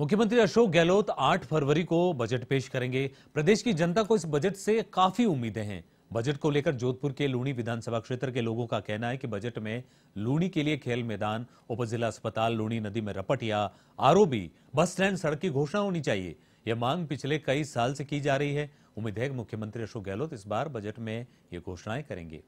मुख्यमंत्री अशोक गहलोत 8 फरवरी को बजट पेश करेंगे प्रदेश की जनता को इस बजट से काफी उम्मीदें हैं बजट को लेकर जोधपुर के लूणी विधानसभा क्षेत्र के लोगों का कहना है कि बजट में लूणी के लिए खेल मैदान उपजिला अस्पताल लूणी नदी में रपटिया आरओबी बस स्टैंड सड़क की घोषणा होनी चाहिए यह मांग पिछले कई साल से की जा रही है उम्मीद है मुख्यमंत्री अशोक गहलोत इस बार बजट में ये घोषणाएं करेंगे